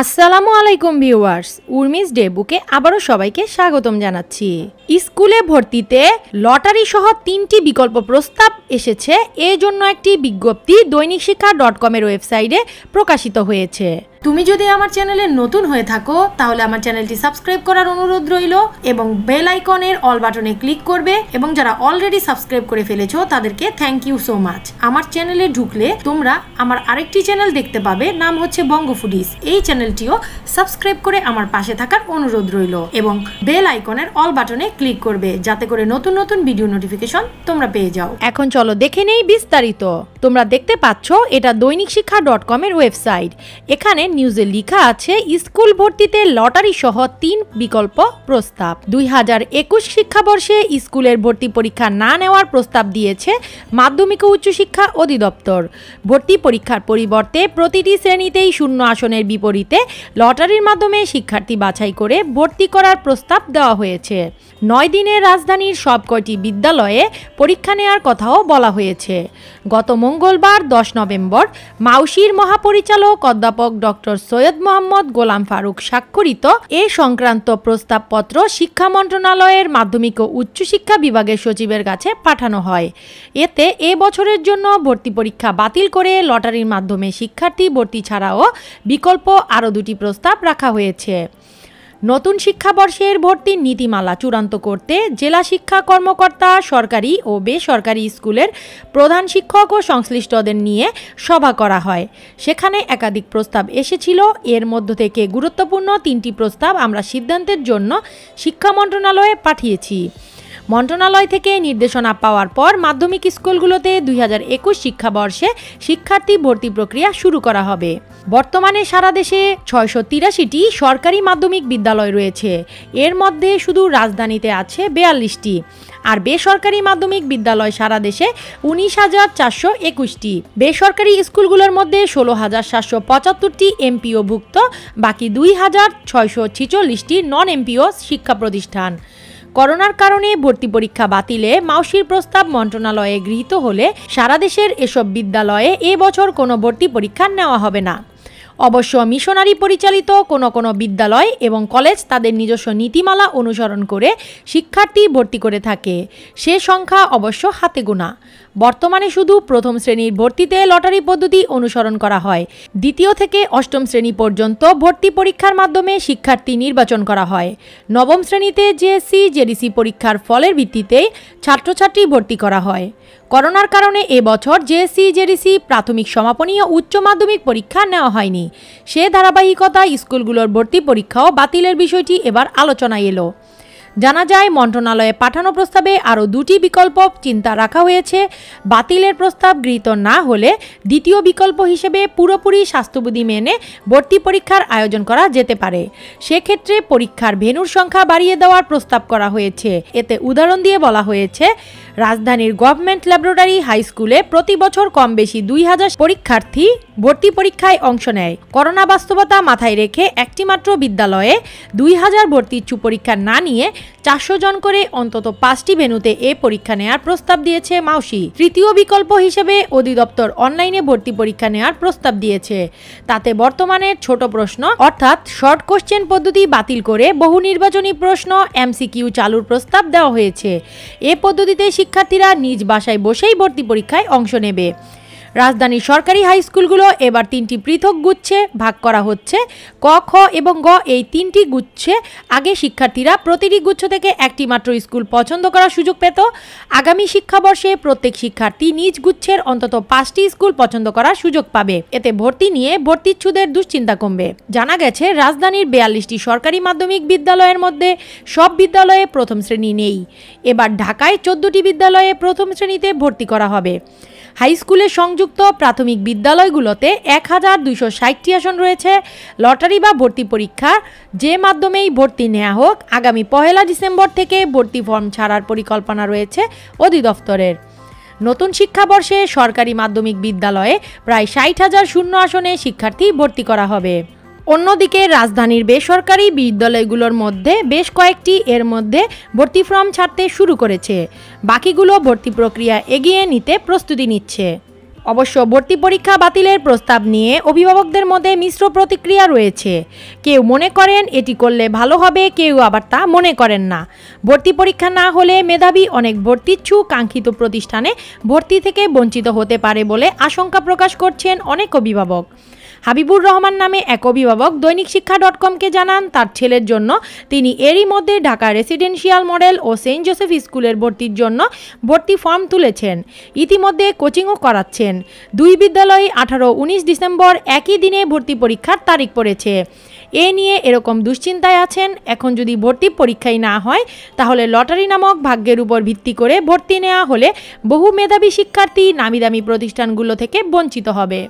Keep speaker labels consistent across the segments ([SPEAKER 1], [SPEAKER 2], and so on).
[SPEAKER 1] আসসালামু আলাইকুম viewers Urmi's day বুকে আবারও সবাইকে স্বাগতম জানাচ্ছি স্কুলে ভর্তিতে লটারি সহ তিনটি বিকল্প প্রস্তাব এসেছে এজন্য একটি বিজ্ঞপ্তি দৈনিক শিক্ষা ডট কমের ওয়েবসাইটে প্রকাশিত হয়েছে তুমি যদি আমার চ্যানেলে নতুন হয়ে থাকো তাহলে আমার চ্যানেলটি সাবস্ক্রাইব করার অনুরোধ রইল এবং বেল আইকনের অল বাটনে ক্লিক করবে এবং যারা অলরেডি সাবস্ক্রাইব করে ফেলেছো তাদেরকে থ্যাংক ইউ সো মাচ আমার চ্যানেলে ঢুকলে তোমরা আমার আরেকটি চ্যানেল দেখতে পাবে নাম হচ্ছে বঙ্গ ফুডিস এই চ্যানেলটিও সাবস্ক্রাইব করে আমার পাশে থাকার অনুরোধ রইল এবং বেল আইকনের অল বাটনে ক্লিক করবে যাতে করে নতুন নতুন ভিডিও নোটিফিকেশন তোমরা পেয়ে যাও এখন চলো দেখে নেই বিস্তারিত তোমরা দেখতে পাচ্ছ এটা দৈনিক শিক্ষা ডট কমের ওয়েবসাইট এখানে নিউজে লেখা আছে স্কুল ভর্তিতে লটারি সহ তিন বিকল্প প্রস্তাব দুই হাজার একুশ শিক্ষাবর্ষে স্কুলের ভর্তি পরীক্ষা না নেওয়ার প্রস্তাব দিয়েছে মাধ্যমিক ও উচ্চশিক্ষা অধিদপ্তর ভর্তি পরীক্ষার পরিবর্তে প্রতিটি শ্রেণীতেই শূন্য আসনের বিপরীতে লটারির মাধ্যমে শিক্ষার্থী বাছাই করে ভর্তি করার প্রস্তাব দেওয়া হয়েছে নয় দিনে রাজধানীর সব কয়টি বিদ্যালয়ে পরীক্ষা নেওয়ার কথাও বলা হয়েছে গত মঙ্গলবার দশ নভেম্বর মাউসির মহাপরিচালক অধ্যাপক ডক্টর সৈয়দ মোহাম্মদ গোলাম ফারুক স্বাক্ষরিত এ সংক্রান্ত প্রস্তাবপত্র শিক্ষা মন্ত্রণালয়ের মাধ্যমিক ও উচ্চশিক্ষা বিভাগের সচিবের কাছে পাঠানো হয় এতে এ বছরের জন্য ভর্তি পরীক্ষা বাতিল করে লটারির মাধ্যমে শিক্ষার্থী ভর্তি ছাড়াও বিকল্প আরও দুটি প্রস্তাব রাখা হয়েছে নতুন শিক্ষাবর্ষের ভর্তির নীতিমালা চূড়ান্ত করতে জেলা শিক্ষা কর্মকর্তা সরকারি ও বেসরকারি স্কুলের প্রধান শিক্ষক ও সংশ্লিষ্টদের নিয়ে সভা করা হয় সেখানে একাধিক প্রস্তাব এসেছিল এর মধ্য থেকে গুরুত্বপূর্ণ তিনটি প্রস্তাব আমরা সিদ্ধান্তের জন্য শিক্ষা মন্ত্রণালয়ে পাঠিয়েছি মন্ত্রণালয় থেকে নির্দেশনা পাওয়ার পর মাধ্যমিক স্কুলগুলোতে দুই শিক্ষাবর্ষে শিক্ষার্থী ভর্তি প্রক্রিয়া শুরু করা হবে বর্তমানে সারা দেশে ছয়শো তিরাশিটি সরকারি মাধ্যমিক বিদ্যালয় রয়েছে এর মধ্যে শুধু রাজধানীতে আছে বেয়াল্লিশটি আর বেসরকারি মাধ্যমিক বিদ্যালয় সারা দেশে উনিশ হাজার চারশো একুশটি বেসরকারি স্কুলগুলোর মধ্যে ষোলো হাজার সাতশো পঁচাত্তরটি এমপিওভুক্ত বাকি দুই হাজার ছয়শো ছিচল্লিশটি নন এমপিও শিক্ষা প্রতিষ্ঠান করোনার কারণে ভর্তি পরীক্ষা বাতিলে মাউসির প্রস্তাব মন্ত্রণালয়ে গৃহীত হলে সারা দেশের এসব বিদ্যালয়ে এবছর কোনো ভর্তি পরীক্ষা নেওয়া হবে না অবশ্য মিশনারি পরিচালিত কোনো কোনো বিদ্যালয় এবং কলেজ তাদের নিজস্ব নীতিমালা অনুসরণ করে শিক্ষার্থী ভর্তি করে থাকে সে সংখ্যা অবশ্য হাতে গোনা বর্তমানে শুধু প্রথম শ্রেণীর ভর্তিতে লটারি পদ্ধতি অনুসরণ করা হয় দ্বিতীয় থেকে অষ্টম শ্রেণী পর্যন্ত ভর্তি পরীক্ষার মাধ্যমে শিক্ষার্থী নির্বাচন করা হয় নবম শ্রেণীতে জেএসসি জেডিসি পরীক্ষার ফলের ভিত্তিতে ছাত্রছাত্রী ভর্তি করা হয় করোনার কারণে এবছর জেএসসি জেডিসি প্রাথমিক সমাপনী ও উচ্চ মাধ্যমিক পরীক্ষা নেওয়া হয়নি সে ধারাবাহিকতা স্কুলগুলোর ভর্তি পরীক্ষাও বাতিলের বিষয়টি এবার আলোচনায় এলো জানা যায় মন্ত্রণালয়ে পাঠানো প্রস্তাবে আরও দুটি বিকল্প চিন্তা রাখা হয়েছে বাতিলের প্রস্তাব গৃহীত না হলে দ্বিতীয় বিকল্প হিসেবে পুরোপুরি স্বাস্থ্যবিধি মেনে ভর্তি পরীক্ষার আয়োজন করা যেতে পারে সেক্ষেত্রে পরীক্ষার ভেনুর সংখ্যা বাড়িয়ে দেওয়ার প্রস্তাব করা হয়েছে এতে উদাহরণ দিয়ে বলা হয়েছে রাজধানীর গভর্নমেন্ট ল্যাবরেটরি হাই স্কুলে প্রতি বছর কম বেশি দুই হাজার পরীক্ষার্থী ভর্তি পরীক্ষায় অংশ নেয় করোনা বাস্তবতা মাথায় রেখে একটিমাত্র বিদ্যালয়ে দুই হাজার ভর্তিচ্ছু পরীক্ষা না নিয়ে চারশো জন করে অন্তত পাঁচটি ভেনুতে এ পরীক্ষা নেওয়ার প্রস্তাব দিয়েছে মাউসি তৃতীয় বিকল্প হিসেবে অধিদপ্তর অনলাইনে ভর্তি পরীক্ষা নেওয়ার প্রস্তাব দিয়েছে তাতে বর্তমানে ছোট প্রশ্ন অর্থাৎ শর্ট কোশ্চেন পদ্ধতি বাতিল করে বহু নির্বাচনী প্রশ্ন এমসিকিউ চালুর প্রস্তাব দেওয়া হয়েছে এ পদ্ধতিতে শিক্ষার্থীরা নিজ বাসায় বসেই ভর্তি পরীক্ষায় অংশ নেবে রাজধানীর সরকারি হাই স্কুলগুলো এবার তিনটি পৃথক গুচ্ছে ভাগ করা হচ্ছে ক খ এবং গ এই তিনটি গুচ্ছে আগে শিক্ষার্থীরা প্রতিটি গুচ্ছ থেকে একটি মাত্র স্কুল পছন্দ করার সুযোগ পেত আগামী শিক্ষাবর্ষে প্রত্যেক শিক্ষার্থী নিজ গুচ্ছের অন্তত পাঁচটি স্কুল পছন্দ করার সুযোগ পাবে এতে ভর্তি নিয়ে ভর্তিচ্ছুদের দুশ্চিন্তা কমবে জানা গেছে রাজধানীর বেয়াল্লিশটি সরকারি মাধ্যমিক বিদ্যালয়ের মধ্যে সব বিদ্যালয়ে প্রথম শ্রেণী নেই এবার ঢাকায় চোদ্দটি বিদ্যালয়ে প্রথম শ্রেণীতে ভর্তি করা হবে হাই স্কুলে সংযুক্ত প্রাথমিক বিদ্যালয়গুলোতে এক হাজার দুইশো ষাটটি আসন রয়েছে লটারি বা ভর্তি পরীক্ষা যে মাধ্যমেই ভর্তি নেওয়া হোক আগামী পহেলা ডিসেম্বর থেকে ভর্তি ফর্ম ছাড়ার পরিকল্পনা রয়েছে অধিদপ্তরের নতুন শিক্ষাবর্ষে সরকারি মাধ্যমিক বিদ্যালয়ে প্রায় ষাট হাজার শূন্য আসনে শিক্ষার্থী ভর্তি করা হবে অন্যদিকে রাজধানীর বেসরকারি বিদ্যালয়গুলোর মধ্যে বেশ কয়েকটি এর মধ্যে ভর্তি ফর্ম ছাড়তে শুরু করেছে বাকিগুলো ভর্তি প্রক্রিয়া এগিয়ে নিতে প্রস্তুতি নিচ্ছে অবশ্য ভর্তি পরীক্ষা বাতিলের প্রস্তাব নিয়ে অভিভাবকদের মধ্যে মিশ্র প্রতিক্রিয়া রয়েছে কেউ মনে করেন এটি করলে ভালো হবে কেউ আবার তা মনে করেন না ভর্তি পরীক্ষা না হলে মেধাবী অনেক ভর্তিচ্ছু কাঙ্ক্ষিত প্রতিষ্ঠানে ভর্তি থেকে বঞ্চিত হতে পারে বলে আশঙ্কা প্রকাশ করছেন অনেক অভিভাবক হাবিবুর রহমান নামে এক অভিভাবক দৈনিক শিক্ষা ডট কমকে জানান তার ছেলের জন্য তিনি এরই মধ্যে ঢাকা রেসিডেন্সিয়াল মডেল ও সেন্ট জোসেফ স্কুলের ভর্তির জন্য ভর্তি ফর্ম তুলেছেন ইতিমধ্যে কোচিংও করাচ্ছেন দুই বিদ্যালয়ে আঠারো উনিশ ডিসেম্বর একই দিনে ভর্তি পরীক্ষার তারিখ পড়েছে এ নিয়ে এরকম দুশ্চিন্তায় আছেন এখন যদি ভর্তি পরীক্ষাই না হয় তাহলে লটারি নামক ভাগ্যের উপর ভিত্তি করে ভর্তি নেওয়া হলে বহু মেধাবী শিক্ষার্থী নামিদামি প্রতিষ্ঠানগুলো থেকে বঞ্চিত হবে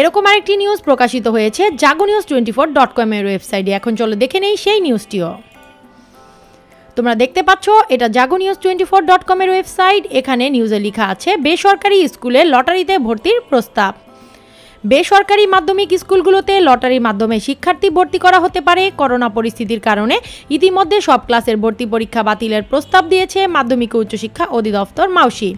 [SPEAKER 1] এরকম আরেকটি নিউজ প্রকাশিত হয়েছে Jago News twenty four dot কমের ওয়েবসাইটে এখন চলো দেখে নেই সেই নিউজটিও তোমরা দেখতে পাচ্ছ এটা Jago News twenty four dot কমের ওয়েবসাইট এখানে নিউজে লেখা আছে বেসরকারি স্কুলে লটারিতে ভর্তির প্রস্তাব বেসরকারি মাধ্যমিক স্কুলগুলোতে লটারির মাধ্যমে শিক্ষার্থী ভর্তি করা হতে পারে করোনা পরিস্থিতির কারণে ইতিমধ্যে সব ক্লাসের ভর্তি পরীক্ষা বাতিলের প্রস্তাব দিয়েছে মাধ্যমিক উচ্চশিক্ষা অধিদপ্তর মাউসি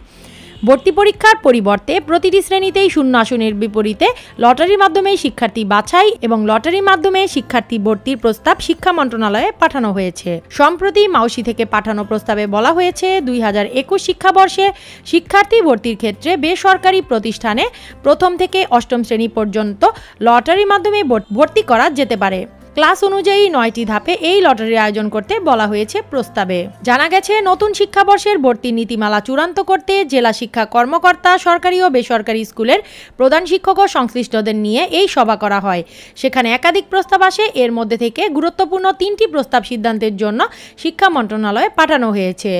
[SPEAKER 1] ভর্তি পরীক্ষার পরিবর্তে প্রতিটি শ্রেণীতেই শূন্য আসনের বিপরীতে লটারির মাধ্যমে শিক্ষার্থী বাছাই এবং লটারির মাধ্যমে শিক্ষার্থী ভর্তির প্রস্তাব শিক্ষা মন্ত্রণালয়ে পাঠানো হয়েছে সম্প্রতি মাউসি থেকে পাঠানো প্রস্তাবে বলা হয়েছে দুই হাজার একুশ শিক্ষাবর্ষে শিক্ষার্থী ভর্তির ক্ষেত্রে বেসরকারি প্রতিষ্ঠানে প্রথম থেকে অষ্টম শ্রেণী পর্যন্ত লটারির মাধ্যমে ভর্তি করা যেতে পারে ক্লাস অনুযায়ী নয়টি ধাপে এই লটারির আয়োজন করতে বলা হয়েছে প্রস্তাবে জানা গেছে নতুন শিক্ষাবর্ষের ভর্তি নীতিমালা চূড়ান্ত করতে জেলা শিক্ষা কর্মকর্তা সরকারি ও বেসরকারি স্কুলের প্রধান শিক্ষক ও সংশ্লিষ্টদের নিয়ে এই সভা করা হয় সেখানে একাধিক প্রস্তাব আসে এর মধ্যে থেকে গুরুত্বপূর্ণ তিনটি প্রস্তাব সিদ্ধান্তের জন্য শিক্ষা মন্ত্রণালয়ে পাঠানো হয়েছে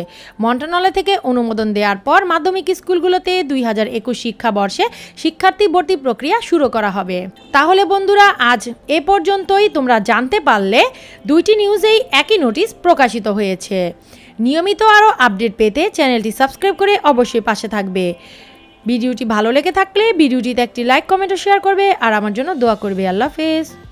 [SPEAKER 1] মন্ত্রণালয় থেকে অনুমোদন দেওয়ার পর মাধ্যমিক স্কুলগুলোতে দুই হাজার একুশ শিক্ষাবর্ষে শিক্ষার্থী ভর্তি প্রক্রিয়া শুরু করা হবে তাহলে বন্ধুরা আজ এ পর্যন্তই তোমরা জানতে পারলে দুইটি নিউজেই একই নোটিশ প্রকাশিত হয়েছে নিয়মিত আরও আপডেট পেতে চ্যানেলটি সাবস্ক্রাইব করে অবশ্যই পাশে থাকবে ভিডিওটি ভালো লেগে থাকলে ভিডিওটিতে একটি লাইক কমেন্ট ও শেয়ার করবে আর আমার জন্য দোয়া করবে আল্লাহ হাফেজ